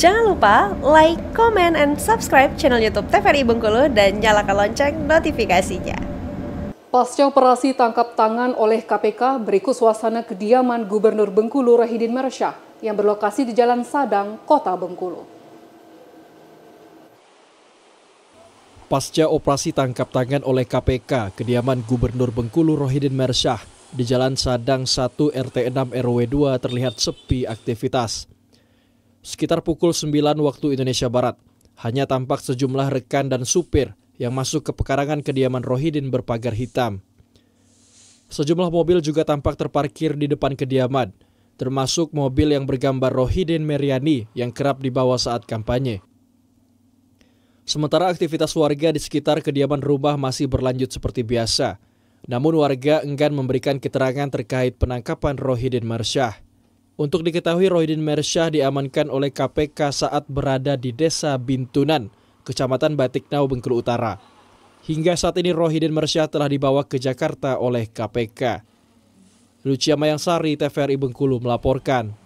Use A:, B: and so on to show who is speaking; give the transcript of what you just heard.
A: Jangan lupa like, comment, and subscribe channel YouTube TVRI Bengkulu dan nyalakan lonceng notifikasinya.
B: Pasca operasi tangkap tangan oleh KPK, berikut suasana kediaman Gubernur Bengkulu Rahidin Mersyah yang berlokasi di Jalan Sadang, Kota Bengkulu.
C: Pasca operasi tangkap tangan oleh KPK, kediaman Gubernur Bengkulu Rohidin Mersyah di Jalan Sadang 1 RT 6 RW 2 terlihat sepi aktivitas. Sekitar pukul 9 waktu Indonesia Barat, hanya tampak sejumlah rekan dan supir yang masuk ke pekarangan kediaman Rohidin berpagar hitam. Sejumlah mobil juga tampak terparkir di depan kediaman, termasuk mobil yang bergambar Rohidin Meriani yang kerap dibawa saat kampanye. Sementara aktivitas warga di sekitar kediaman rumah masih berlanjut seperti biasa, namun warga enggan memberikan keterangan terkait penangkapan Rohidin Marsyah. Untuk diketahui, Rohidin Mersyah diamankan oleh KPK saat berada di Desa Bintunan, Kecamatan Batiknau, Bengkulu Utara. Hingga saat ini Rohidin Mersyah telah dibawa ke Jakarta oleh KPK. Lucia Mayangsari, TVRI Bengkulu melaporkan.